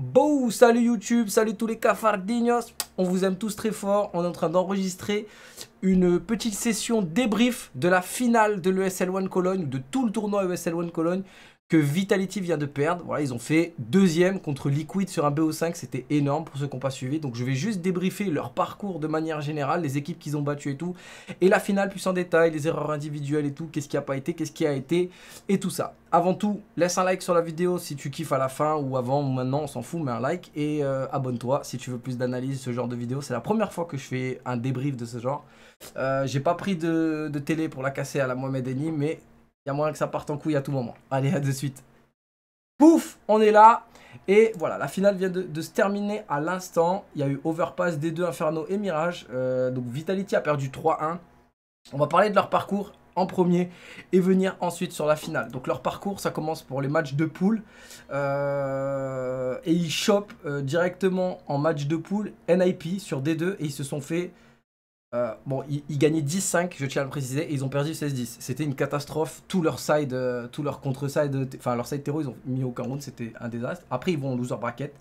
Beau, salut YouTube, salut tous les cafardinos, On vous aime tous très fort. On est en train d'enregistrer une petite session débrief de la finale de l'ESL One Cologne, de tout le tournoi ESL One Cologne que Vitality vient de perdre. Voilà, ils ont fait deuxième contre Liquid sur un BO5. C'était énorme pour ceux qui n'ont pas suivi. Donc je vais juste débriefer leur parcours de manière générale, les équipes qu'ils ont battues et tout. Et la finale plus en détail, les erreurs individuelles et tout. Qu'est-ce qui n'a pas été, qu'est-ce qui a été et tout ça. Avant tout, laisse un like sur la vidéo si tu kiffes à la fin ou avant ou maintenant, on s'en fout, mais un like. Et euh, abonne-toi si tu veux plus d'analyse, ce genre de vidéo. C'est la première fois que je fais un débrief de ce genre. Euh, j'ai pas pris de, télé pour la casser à la Mohamed Eni, mais il y a moyen que ça parte en couille à tout moment. Allez, à de suite. Pouf On est là et voilà, la finale vient de, se terminer à l'instant. Il y a eu Overpass, D2, Inferno et Mirage. Euh, donc Vitality a perdu 3-1. On va parler de leur parcours en premier et venir ensuite sur la finale. Donc leur parcours, ça commence pour les matchs de poule. Euh, et ils chopent euh, directement en match de poule NIP sur D2 et ils se sont fait euh, bon, ils, gagnaient 10-5, je tiens à le préciser, et ils ont perdu 16-10. C'était une catastrophe. Tout leur side, euh, tout leur contre-side, enfin leur side terror ils ont mis au Cameroun, c'était un désastre. Après, ils vont en loser bracket.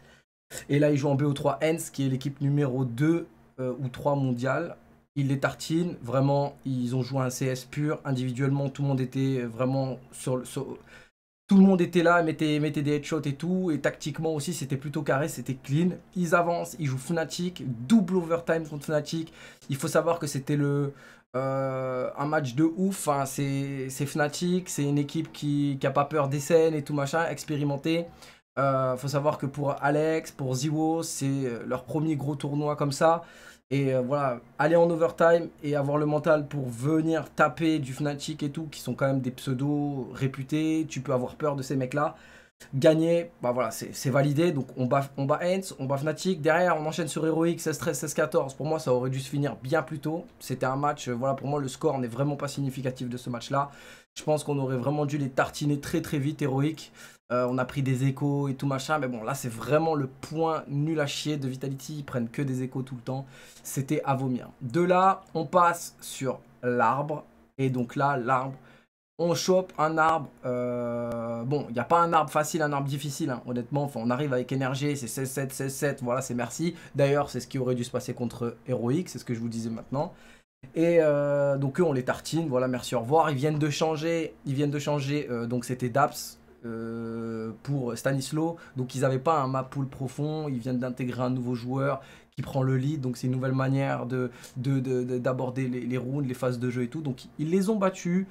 Et là, ils jouent en BO3 ends, qui est l'équipe numéro 2 euh, ou 3 mondiale. Ils les tartinent, vraiment, ils ont joué un CS pur, individuellement, tout le monde était vraiment sur, le... Tout le monde était là, mettait, mettait des headshots et tout. Et tactiquement aussi, c'était plutôt carré, c'était clean. Ils avancent, ils jouent Fnatic, double overtime contre Fnatic. Il faut savoir que c'était le, euh, un match de ouf. Hein. c'est Fnatic, c'est une équipe qui n'a pas peur des scènes et tout machin, expérimentée. Euh, Il faut savoir que pour Alex, pour Ziwo, c'est leur premier gros tournoi comme ça. Et euh, voilà, aller en overtime et avoir le mental pour venir taper du Fnatic et tout, qui sont quand même des pseudos réputés, tu peux avoir peur de ces mecs-là. Gagner, bah voilà, c'est validé. Donc on bat, on bat on bat Fnatic. Derrière, on enchaîne sur Heroic, 16-13, 16-14. Pour moi, ça aurait dû se finir bien plus tôt. C'était un match, euh, voilà, pour moi, le score n'est vraiment pas significatif de ce match-là. Je pense qu'on aurait vraiment dû les tartiner très très vite, Heroic. Euh, on a pris des échos et tout machin, mais bon, là c'est vraiment le point nul à chier de Vitality, ils prennent que des échos tout le temps, c'était à vomir. De là, on passe sur l'arbre, et donc là, l'arbre, on chope un arbre, euh, bon, il n'y a pas un arbre facile, un arbre difficile, hein. honnêtement, on arrive avec énergie, c'est 16-7, 16-7, voilà, c'est merci. D'ailleurs, c'est ce qui aurait dû se passer contre Heroic, c'est ce que je vous disais maintenant. Et euh, donc eux on les tartine, voilà merci au revoir. Ils viennent de changer, ils viennent de changer, donc c'était Daps euh, pour Stanislaw Donc ils n'avaient pas un map pool profond, ils viennent d'intégrer un nouveau joueur qui prend le lead, donc c'est une nouvelle manière d'aborder les, rounds, les phases de jeu et tout. Donc ils les ont battus.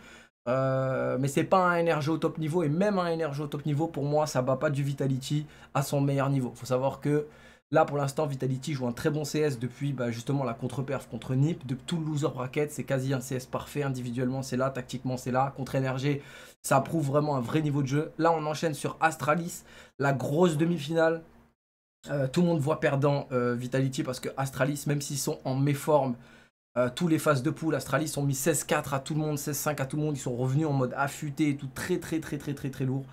Euh, mais c'est pas un NRG au top niveau et même un NRG au top niveau pour moi ça bat pas du Vitality à son meilleur niveau. Faut savoir que Là, pour l'instant, Vitality joue un très bon CS depuis bah, justement la contre-perf contre NIP. De tout le loser bracket, c'est quasi un CS parfait. Individuellement, c'est là. Tactiquement, c'est là. Contre NRG, ça prouve vraiment un vrai niveau de jeu. Là, on enchaîne sur Astralis, la grosse demi-finale. Euh, tout le monde voit perdant euh, Vitality parce que Astralis, même s'ils sont en méforme, euh, tous les phases de poule, Astralis ont mis 16-4 à tout le monde, 16-5 à tout le monde. Ils sont revenus en mode affûté et tout très, très, très, très, très, très, très lourd.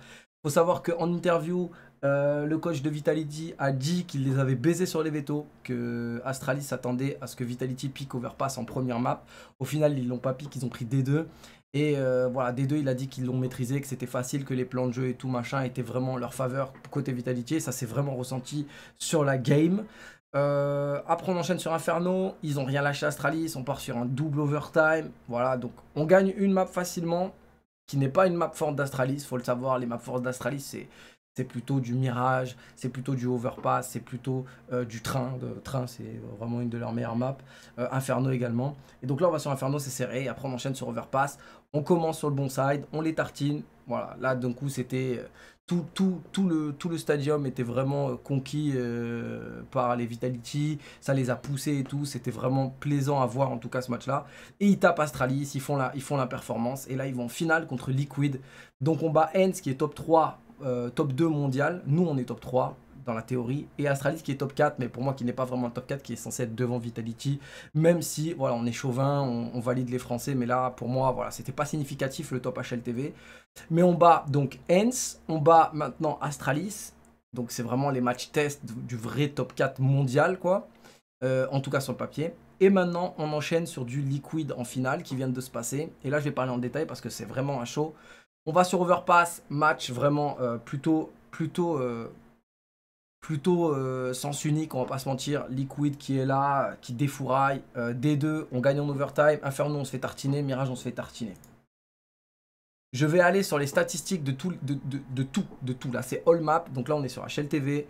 Faut savoir qu'en interview, euh, le coach de Vitality a dit qu'il les avait baisés sur les vétos, que Astralis s'attendait à ce que Vitality pique Overpass en première map. Au final, ils l'ont pas piqué, ils ont pris D2. Et euh, voilà, D2, il a dit qu'ils l'ont maîtrisé, que c'était facile, que les plans de jeu et tout machin étaient vraiment en leur faveur côté Vitality. ça s'est vraiment ressenti sur la game. Euh, après, on enchaîne sur Inferno. Ils ont rien lâché Astralis. On part sur un double overtime. Voilà, donc on gagne une map facilement, qui n'est pas une map forte d'Astralis. Faut le savoir, les maps fortes d'Astralis, c'est c'est plutôt du Mirage, c'est plutôt du Overpass, c'est plutôt euh, du train. train, c'est vraiment une de leurs meilleures maps. Euh, Inferno également. Et donc là, on va sur Inferno, c'est serré. Et après, on enchaîne sur Overpass. On commence sur le bon side, on les tartine. Voilà, là, d'un coup, c'était. Euh, tout, tout, tout, le, tout le stadium était vraiment conquis par les Vitality, ça les a poussés et tout, c'était vraiment plaisant à voir en tout cas ce match-là. Et ils tapent Astralis, ils font, la, ils font la performance, et là ils vont en finale contre Liquid. Donc on bat Hens qui est top 3 euh, top 2 mondial. Nous, on est top 3 dans la théorie. Et Astralis qui est top 4, mais pour moi qui n'est pas vraiment top 4, qui est censé être devant Vitality. Même si, voilà, on est chauvin, on, valide les Français, mais là, pour moi, voilà, c'était pas significatif le top HLTV. Mais on bat donc Hens, on bat maintenant Astralis. Donc c'est vraiment les matchs test du, vrai top 4 mondial, quoi. Euh, en tout cas sur le papier. Et maintenant, on enchaîne sur du liquide en finale qui vient de se passer. Et là, je vais parler en détail parce que c'est vraiment un show. On va sur Overpass, match vraiment euh, plutôt, plutôt, euh, plutôt euh, sens unique, on va pas se mentir. Liquid qui est là, qui défouraille. D2, on gagne en overtime. Inferno, on se fait tartiner. Mirage, on se fait tartiner. Je vais aller sur les statistiques de tout, de, tout, de tout. Là, c'est All Map. Donc là, on est sur HLTV.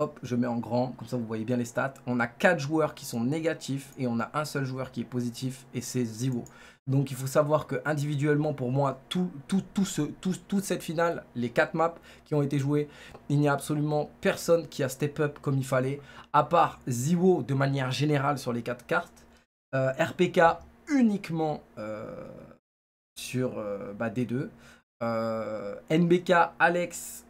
Hop, je mets en grand, comme ça vous voyez bien les stats. On a 4 joueurs qui sont négatifs et on a un seul joueur qui est positif et c'est Zivo. Donc il faut savoir que individuellement, pour moi, tout, tout, tout toute cette finale, les 4 maps qui ont été jouées, il n'y a absolument personne qui a step up comme il fallait, à part Ziwo de manière générale sur les 4 cartes, euh, RPK uniquement euh, sur euh, bah, D2, NBK, Alex,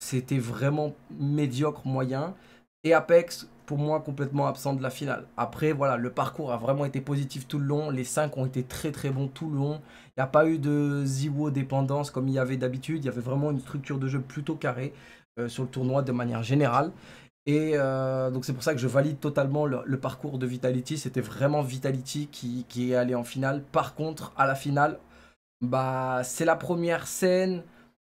c'était vraiment médiocre moyen, et Apex, pour moi complètement absent de la finale. Après, voilà, le parcours a vraiment été positif tout le long. Les cinq ont été très très bons tout le long. Il n'y a pas eu de Ziwo dépendance comme il y avait d'habitude. Il y avait vraiment une structure de jeu plutôt carrée euh, sur le tournoi de manière générale. Et euh, donc c'est pour ça que je valide totalement le, parcours de Vitality. C'était vraiment Vitality qui, qui est allé en finale. Par contre, à la finale, bah, c'est la première scène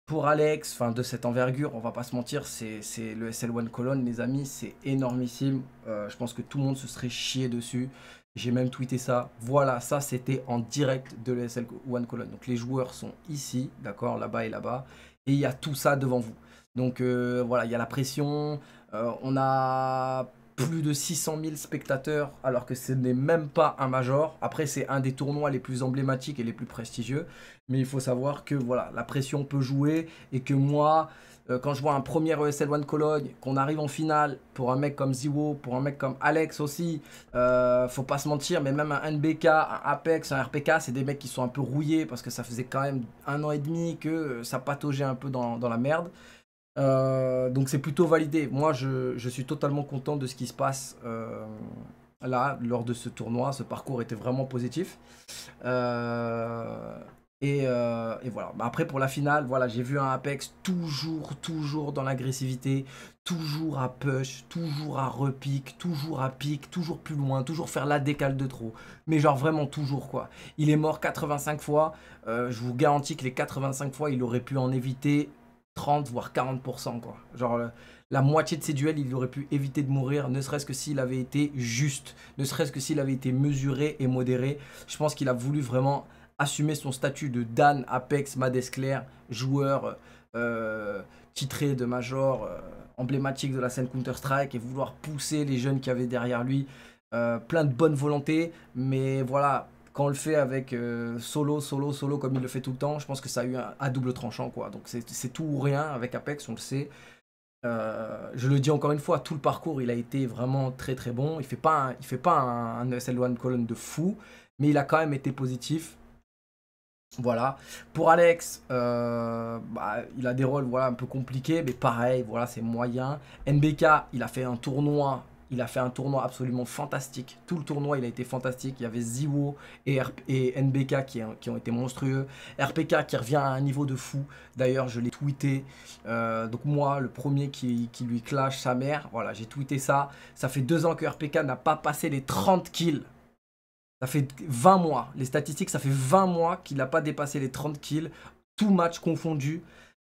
pour Alex, de cette envergure, on va pas se mentir, c'est le sl One Colonne, les amis, c'est énormissime. Euh, je pense que tout le monde se serait chié dessus. J'ai même tweeté ça. Voilà, ça c'était en direct de l'ESL One Colonne. Donc les joueurs sont ici, d'accord, là-bas et là-bas. Et il y a tout ça devant vous. Donc euh, voilà, il y a la pression. Euh, on a plus de 600 000 spectateurs, alors que ce n'est même pas un major. Après, c'est un des tournois les plus emblématiques et les plus prestigieux. Mais il faut savoir que voilà, la pression peut jouer et que moi, euh, quand je vois un premier ESL One Cologne, qu'on arrive en finale pour un mec comme Ziwo, pour un mec comme Alex aussi, euh, faut pas se mentir, mais même un NBK, un Apex, un RPK, c'est des mecs qui sont un peu rouillés parce que ça faisait quand même un an et demi que ça pataugeait un peu dans la merde. Euh, donc c'est plutôt validé. Moi, je, suis totalement content de ce qui se passe euh, là, lors de ce tournoi. Ce parcours était vraiment positif. Euh, et, voilà. Bah, après, pour la finale, voilà, j'ai vu un Apex toujours, toujours dans l'agressivité, toujours à push, toujours à repique, toujours à pique, toujours plus loin, toujours faire la décale de trop. Mais genre vraiment toujours quoi. Il est mort 85 fois. je vous garantis que les 85 fois, il aurait pu en éviter 30 voire 40%. Quoi. Genre euh, la moitié de ses duels, il aurait pu éviter de mourir, ne serait-ce que s'il avait été juste, ne serait-ce que s'il avait été mesuré et modéré. Je pense qu'il a voulu vraiment assumer son statut de Dan Apex Madesclair, joueur euh, titré de major euh, emblématique de la scène Counter-Strike et vouloir pousser les jeunes qui avaient derrière lui. plein de bonne volonté, mais voilà, quand le fait avec euh, solo, solo, solo, comme il le fait tout le temps, je pense que ça a eu un, double tranchant, quoi. Donc c'est tout ou rien avec Apex, on le sait. Euh, je le dis encore une fois, tout le parcours, il a été vraiment très très bon. Il fait pas il fait pas un, SL1 colonne de fou, mais il a quand même été positif. Voilà. Pour Alex, euh, bah, il a des rôles voilà, un peu compliqués, mais pareil, voilà, c'est moyen. NBK, il a fait un tournoi il a fait un tournoi absolument fantastique. Tout le tournoi, il a été fantastique. Il y avait Ziwo et, et NBK qui, ont été monstrueux. RPK qui revient à un niveau de fou. D'ailleurs, je l'ai tweeté. Euh, donc moi, le premier qui, lui clash sa mère. Voilà, j'ai tweeté ça. Ça fait deux ans que RPK n'a pas passé les 30 kills. Ça fait 20 mois. Les statistiques, ça fait 20 mois qu'il n'a pas dépassé les 30 kills. Tout match confondu.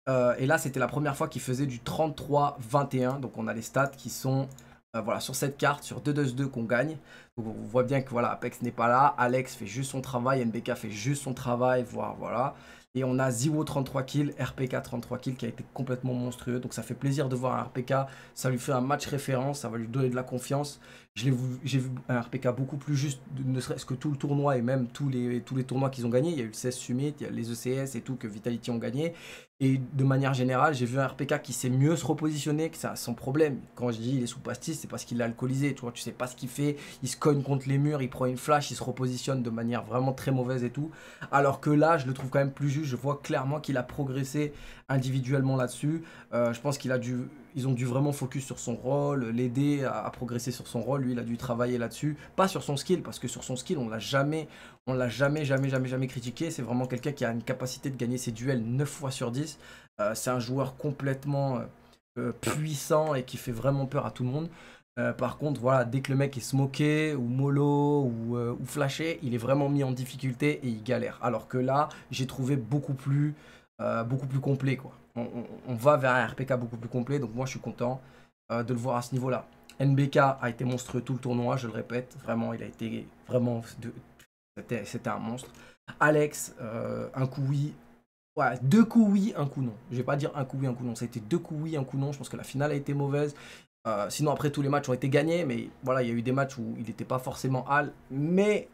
Euh, et là, c'était la première fois qu'il faisait du 33-21. Donc on a les stats qui sont... Euh, voilà, sur cette carte, sur 2-2-2 qu'on gagne. on voit bien que voilà, Apex n'est pas là, Alex fait juste son travail, NBK fait juste son travail, voilà. Et on a Ziwo 33 kills, RPK 33 kills qui a été complètement monstrueux. Donc ça fait plaisir de voir un RPK, ça lui fait un match référence, ça va lui donner de la confiance. J'ai vu un RPK beaucoup plus juste, ne serait-ce que tout le tournoi et même tous les, tous les tournois qu'ils ont gagnés. Il y a eu le 16 Summit, il y a les ECS et tout que Vitality ont gagné. Et de manière générale, j'ai vu un RPK qui sait mieux se repositionner, que ça sans problème. Quand je dis il est sous pastis, c'est parce qu'il est alcoolisé, tu vois, tu sais pas ce qu'il fait, il se cogne contre les murs, il prend une flash, il se repositionne de manière vraiment très mauvaise et tout. Alors que là, je le trouve quand même plus juste, je vois clairement qu'il a progressé individuellement là-dessus. Euh, je pense qu'il a dû ils ont dû vraiment focus sur son rôle, l'aider à, progresser sur son rôle. Lui, il a dû travailler là-dessus. Pas sur son skill, parce que sur son skill, on l'a jamais, on l'a jamais, jamais, jamais, jamais critiqué. C'est vraiment quelqu'un qui a une capacité de gagner ses duels 9 fois sur 10. Euh, c'est un joueur complètement euh, euh, puissant et qui fait vraiment peur à tout le monde. par contre, voilà, dès que le mec est smoké ou mollo ou, ou flashé, il est vraiment mis en difficulté et il galère. Alors que là, j'ai trouvé beaucoup plus euh, beaucoup plus complet. Quoi. On, va vers un RPK beaucoup plus complet, donc moi je suis content euh, de le voir à ce niveau-là. NBK a été monstrueux tout le tournoi, je le répète, vraiment, il a été vraiment. C'était un monstre. Alex, euh, un coup oui. Ouais, deux coups oui, un coup non. Je vais pas dire un coup oui, un coup non. Ça a été deux coups oui, un coup non. Je pense que la finale a été mauvaise. sinon, après, tous les matchs ont été gagnés. Mais voilà, il y a eu des matchs où il n'était pas forcément hal. Mais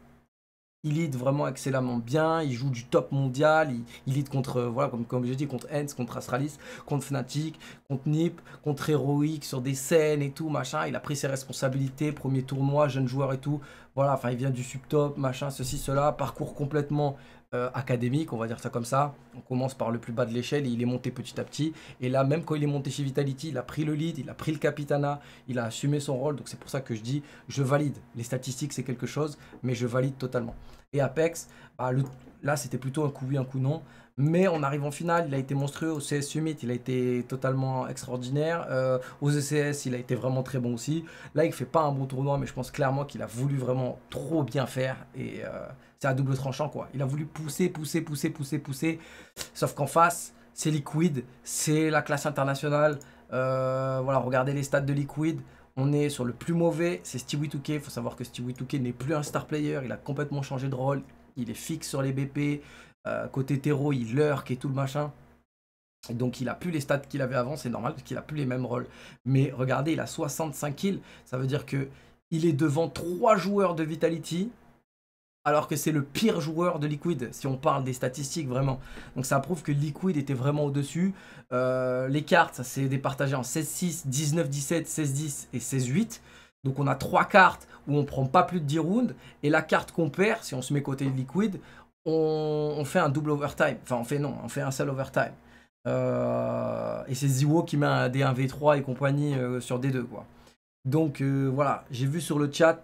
il lead vraiment excellemment bien, il joue du top mondial, il, lead contre, euh, voilà, comme, comme j'ai dit, contre Hens, contre Astralis, contre Fnatic, contre Nip, contre Heroic, sur des scènes et tout, machin. Il a pris ses responsabilités, premier tournoi, jeune joueur et tout. Voilà, enfin, il vient du sub-top, machin, ceci, cela, parcours complètement euh, académique, on va dire ça comme ça. On commence par le plus bas de l'échelle il est monté petit à petit. Et là, même quand il est monté chez Vitality, il a pris le lead, il a pris le capitana, il a assumé son rôle. Donc c'est pour ça que je dis, je valide. Les statistiques, c'est quelque chose, mais je valide totalement. Et Apex, bah, là, c'était plutôt un coup oui, un coup non. Mais on arrive en finale, il a été monstrueux au CS Summit, il a été totalement extraordinaire. Euh, aux ECS, il a été vraiment très bon aussi. Là, il fait pas un bon tournoi, mais je pense clairement qu'il a voulu vraiment trop bien faire. Et euh, c'est à double tranchant, quoi. Il a voulu pousser, pousser, pousser, pousser, pousser. Sauf qu'en face, c'est Liquid, c'est la classe internationale. Euh, voilà, regardez les stats de Liquid. On est sur le plus mauvais, c'est Stewie Touquet. Il faut savoir que Stewie Touquet n'est plus un star player. Il a complètement changé de rôle. Il est fixe sur les BP. Euh, côté terreau, il lurk et tout le machin. donc il a plus les stats qu'il avait avant, c'est normal parce qu'il a plus les mêmes rôles. Mais regardez, il a 65 kills, ça veut dire que il est devant trois joueurs de Vitality alors que c'est le pire joueur de Liquid, si on parle des statistiques vraiment. Donc ça prouve que Liquid était vraiment au-dessus. Euh, les cartes, c'est s'est départagé en 16-6, 19-17, 16-10 et 16-8. Donc on a trois cartes où on prend pas plus de 10 rounds. Et la carte qu'on perd, si on se met côté Liquid, on, fait un double overtime. Enfin on fait non, on fait un seul overtime. Euh, et c'est Ziwo qui met un D1V3 et compagnie euh, sur D2 Donc voilà, j'ai vu sur le chat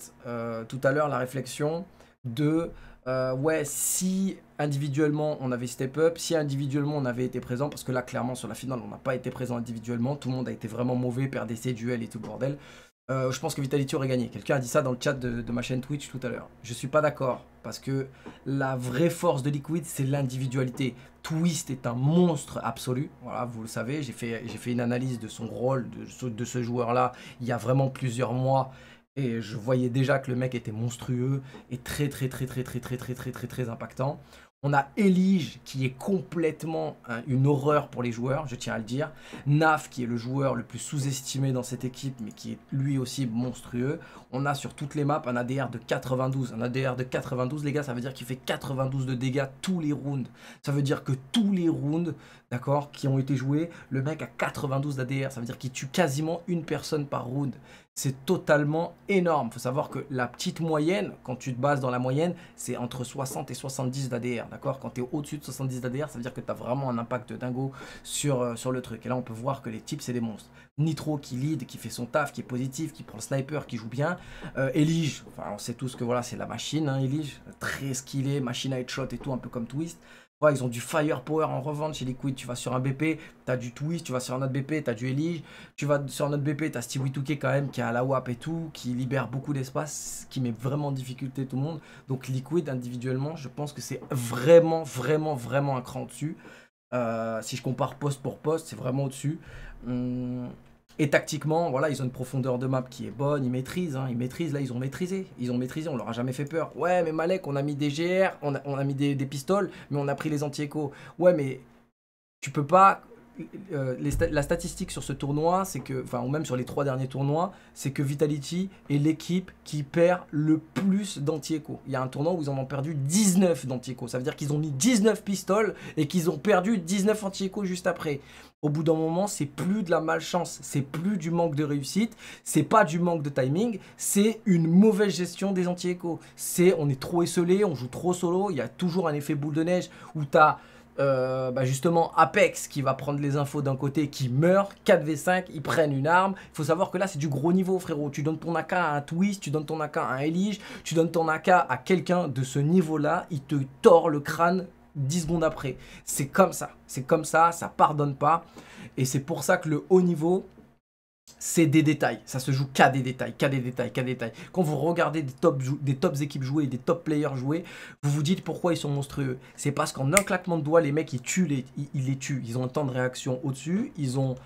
tout à l'heure la réflexion de euh, ouais, si individuellement on avait step up, si individuellement on avait été présent, parce que là clairement sur la finale on n'a pas été présent individuellement, tout le monde a été vraiment mauvais, perdait ses duels et tout le bordel. Euh, je pense que Vitality aurait gagné. Quelqu'un a dit ça dans le chat de, ma chaîne Twitch tout à l'heure. Je suis pas d'accord parce que la vraie force de Liquid c'est l'individualité. Twist est un monstre absolu. Voilà, vous le savez, j'ai fait, fait, une analyse de son rôle, de, de ce joueur là, il y a vraiment plusieurs mois. Et je voyais déjà que le mec était monstrueux et très très très très très très très très très très impactant. On a Elige qui est complètement hein, une horreur pour les joueurs, je tiens à le dire. Naf qui est le joueur le plus sous-estimé dans cette équipe, mais qui est lui aussi monstrueux. On a sur toutes les maps un ADR de 92. Un ADR de 92, les gars, ça veut dire qu'il fait 92 de dégâts tous les rounds. Ça veut dire que tous les rounds, d'accord, qui ont été joués. Le mec a 92 d'ADR, ça veut dire qu'il tue quasiment une personne par round. C'est totalement énorme. Il faut savoir que la petite moyenne, quand tu te bases dans la moyenne, c'est entre 60 et 70 d'ADR, d'accord Quand tu es au-dessus de 70 d'ADR, ça veut dire que tu as vraiment un impact dingo euh, sur, le truc. Et là, on peut voir que les types, c'est des monstres. Nitro qui lead, qui fait son taf, qui est positif, qui prend le sniper, qui joue bien. Euh, Elige, enfin, on sait tous que voilà, c'est la machine, hein, Elige, très skillé, machine à headshot et tout, un peu comme Twist ils ont du firepower en revanche chez Liquid. Tu vas sur un BP, tu as du Twist, tu vas sur un autre BP, tu as du Elige, tu vas sur un autre BP, tu as Stevie Touquet quand même qui a la WAP et tout, qui libère beaucoup d'espace, qui met vraiment en difficulté tout le monde. Donc Liquid individuellement, je pense que c'est vraiment, vraiment, vraiment un cran au dessus. Euh, si je compare poste pour poste, c'est vraiment au-dessus. Hum, et tactiquement, voilà, ils ont une profondeur de map qui est bonne, ils maîtrisent, hein, ils maîtrisent, là ils ont maîtrisé, ils ont maîtrisé, on leur a jamais fait peur. Ouais mais Malek, on a mis des GR, on a, mis des, des, pistoles, mais on a pris les anti-échos. Ouais mais tu peux pas euh, la statistique sur ce tournoi, c'est que, enfin, ou même sur les trois derniers tournois, c'est que Vitality est l'équipe qui perd le plus danti échos Il y a un tournoi où ils en ont perdu 19 danti échos Ça veut dire qu'ils ont mis 19 pistoles et qu'ils ont perdu 19 anti échos juste après. Au bout d'un moment, c'est plus de la malchance, c'est plus du manque de réussite, c'est pas du manque de timing, c'est une mauvaise gestion des anti-échos. C'est on est trop esselé, on joue trop solo, il y a toujours un effet boule de neige où t'as euh, bah, justement Apex qui va prendre les infos d'un côté, qui meurt, 4v5, ils prennent une arme. Il faut savoir que là c'est du gros niveau frérot, tu donnes ton AK à un Twist, tu donnes ton AK à un Elige, tu donnes ton AK à quelqu'un de ce niveau là, il te tord le crâne 10 secondes après. C'est comme ça, c'est comme ça, ça pardonne pas. Et c'est pour ça que le haut niveau, c'est des détails. Ça se joue qu'à des détails, qu'à des détails, qu'à des détails. Quand vous regardez des top, des tops équipes jouées, des top players jouer, vous vous dites pourquoi ils sont monstrueux. C'est parce qu'en un claquement de doigts, les mecs, ils tuent les, ils les tuent. Ils ont un temps de réaction au-dessus, ils ont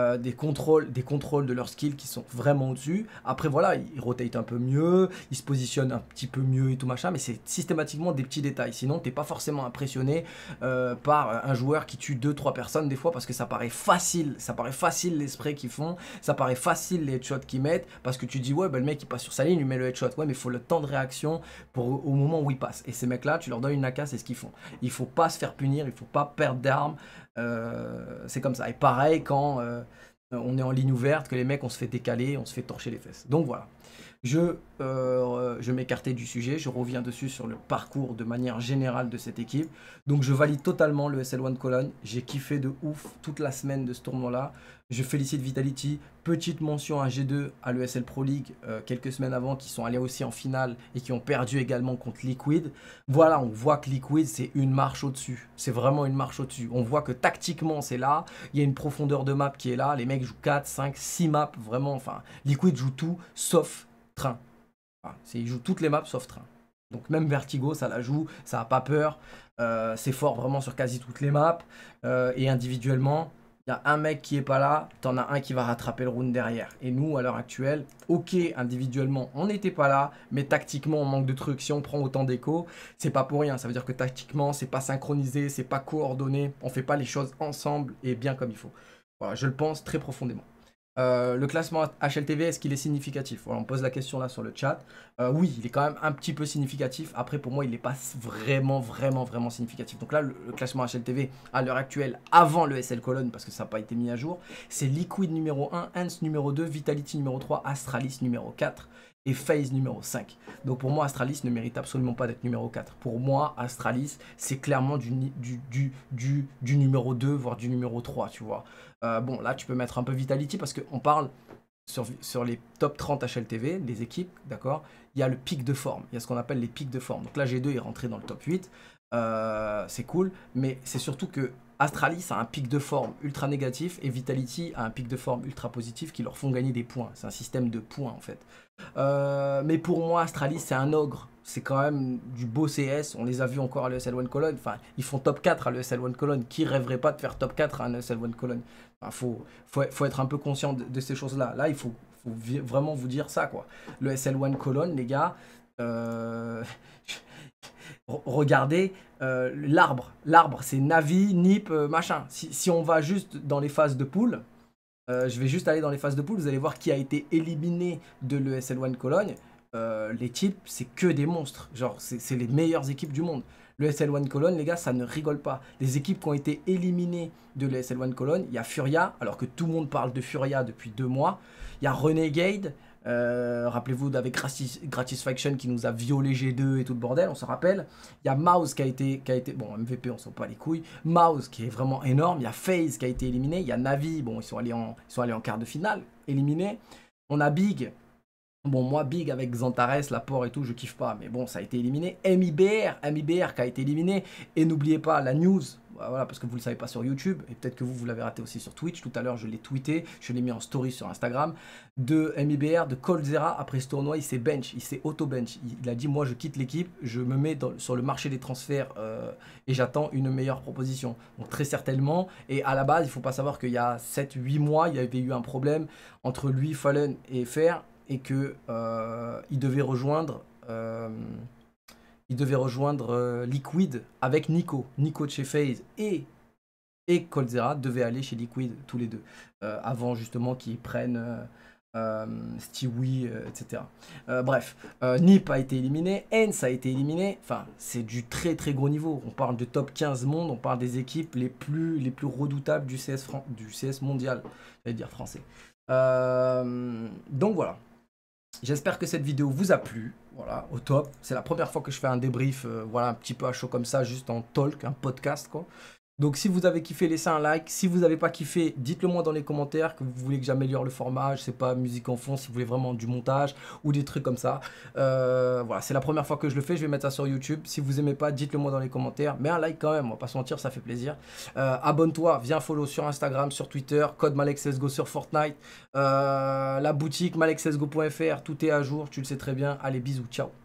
euh, des contrôles, des contrôles de leurs skills qui sont vraiment au-dessus. Après, voilà, ils rotate un peu mieux, ils se positionnent un petit peu mieux et tout machin, mais c'est systématiquement des petits détails. Sinon, t'es pas forcément impressionné euh, par un joueur qui tue 2-3 personnes des fois parce que ça paraît facile. Ça paraît facile les sprays qu'ils font, ça paraît facile les headshots qu'ils mettent parce que tu dis, ouais, bah, le mec il passe sur sa ligne, il met le headshot. Ouais, mais il faut le temps de réaction pour, au moment où il passe. Et ces mecs-là, tu leur donnes une AK, c'est ce qu'ils font. Il faut pas se faire punir, il faut pas perdre d'armes. Euh, c'est comme ça. Et pareil quand euh, on est en ligne ouverte, que les mecs on se fait décaler, on se fait torcher les fesses. Donc voilà. Je, euh, je m'écartais du sujet, je reviens dessus sur le parcours de manière générale de cette équipe. Donc je valide totalement le SL1 Cologne, j'ai kiffé de ouf toute la semaine de ce tournoi-là. Je félicite Vitality. Petite mention à G2, à l'ESL Pro League, euh, quelques semaines avant, qui sont allés aussi en finale et qui ont perdu également contre Liquid. Voilà, on voit que Liquid, c'est une marche au-dessus. C'est vraiment une marche au-dessus. On voit que tactiquement, c'est là. Il y a une profondeur de map qui est là. Les mecs jouent 4, 5, 6 maps. Vraiment, enfin, Liquid joue tout, sauf train. Il ils jouent toutes les maps, sauf train. Donc même Vertigo, ça la joue, ça a pas peur. Euh, c'est fort vraiment sur quasi toutes les maps. Euh, et individuellement, il y a un mec qui est pas là, t'en as un qui va rattraper le round derrière. Et nous, à l'heure actuelle, ok, individuellement, on n'était pas là, mais tactiquement, on manque de trucs. Si on prend autant d'écho, c'est pas pour rien. Ça veut dire que tactiquement, c'est pas synchronisé, c'est pas coordonné, on fait pas les choses ensemble et bien comme il faut. Voilà, je le pense très profondément. Euh, le classement HLTV, est-ce qu'il est significatif On pose la question là sur le chat. Euh, oui, il est quand même un petit peu significatif. Après, pour moi, il n'est pas vraiment, vraiment, vraiment significatif. Donc là, le, classement HLTV, à l'heure actuelle, avant le SL colonne, parce que ça n'a pas été mis à jour, c'est Liquid numéro 1, Hans numéro 2, Vitality numéro 3, Astralis numéro 4 et phase numéro 5. Donc pour moi, Astralis ne mérite absolument pas d'être numéro 4. Pour moi, Astralis, c'est clairement du, du, du, du, du numéro 2, voire du numéro 3, tu vois. Euh, bon, là, tu peux mettre un peu Vitality parce qu'on parle sur, sur, les top 30 HLTV, les équipes, d'accord Il y a le pic de forme, il y a ce qu'on appelle les pics de forme. Donc là, G2 est rentré dans le top 8, euh, c'est cool, mais c'est surtout que Astralis a un pic de forme ultra négatif et Vitality a un pic de forme ultra positif qui leur font gagner des points. C'est un système de points en fait. Euh, mais pour moi, Astralis c'est un ogre. C'est quand même du beau CS. On les a vus encore à l'ESL One colonne. Enfin, ils font top 4 à l'ESL One Cologne. Qui rêverait pas de faire top 4 à un ESL One Cologne Il faut, être un peu conscient de, ces choses-là. Là, il faut, vraiment vous dire ça quoi. Le One Cologne, les gars. Euh regardez euh, l'arbre. L'arbre, c'est Navi, Nip, euh, machin. Si, on va juste dans les phases de poule, euh, je vais juste aller dans les phases de poule, vous allez voir qui a été éliminé de lesl One Cologne. les types, c'est que des monstres. Genre, c'est les meilleures équipes du monde. L'ESL One Cologne, les gars, ça ne rigole pas. Les équipes qui ont été éliminées de lesl One Cologne, il y a Furia, alors que tout le monde parle de Furia depuis deux mois. Il y a Renegade, euh, rappelez-vous d'avec Gratisfaction qui nous a violé G2 et tout le bordel, on se rappelle. Il y a Mouse qui a été, qui a été bon MVP on s'en pas les couilles. Mouse qui est vraiment énorme. Il y a FaZe qui a été éliminé. Il y a Navi, bon ils sont allés en, sont allés en quart de finale, éliminés. On a Big. Bon moi Big avec Xantares, Laporte et tout, je kiffe pas, mais bon ça a été éliminé. MIBR, MIBR qui a été éliminé. Et n'oubliez pas la news bah voilà, parce que vous ne le savez pas sur YouTube, et peut-être que vous, vous l'avez raté aussi sur Twitch. Tout à l'heure, je l'ai tweeté, je l'ai mis en story sur Instagram, de MIBR, de Colzera, après ce tournoi, il s'est bench, il s'est auto-bench. Il a dit, moi, je quitte l'équipe, je me mets sur le marché des transferts euh, et j'attends une meilleure proposition. Donc très certainement, et à la base, il ne faut pas savoir qu'il y a 7-8 mois, il y avait eu un problème entre lui, Fallen et Fer, et que euh, il devait rejoindre... Euh, il devait rejoindre euh, Liquid avec Nico. Nico de chez FaZe et, et Coldzera devaient aller chez Liquid tous les deux, euh, avant justement qu'ils prennent... Euh, Stewie, etc. bref, Nip a été éliminé, ça a été éliminé. Enfin, c'est du très très gros niveau. On parle de top 15 monde, on parle des équipes les plus, les plus redoutables du CS, du CS mondial, j'allais dire français. donc voilà, J'espère que cette vidéo vous a plu. Voilà, au top. C'est la première fois que je fais un débrief, euh, voilà, un petit peu à chaud comme ça, juste en talk, un podcast, quoi. Donc si vous avez kiffé, laissez un like. Si vous n'avez pas kiffé, dites-le moi dans les commentaires que vous voulez que j'améliore le format. Je sais pas, musique en fond, si vous voulez vraiment du montage ou des trucs comme ça. Euh, voilà, c'est la première fois que je le fais. Je vais mettre ça sur YouTube. Si vous aimez pas, dites-le moi dans les commentaires. Mais un like quand même, on va pas se mentir, ça fait plaisir. Euh, abonne-toi, viens follow sur Instagram, sur Twitter, code MalexSGO sur Fortnite. Euh, la boutique malexsgo.fr, tout est à jour, tu le sais très bien. Allez, bisous, ciao.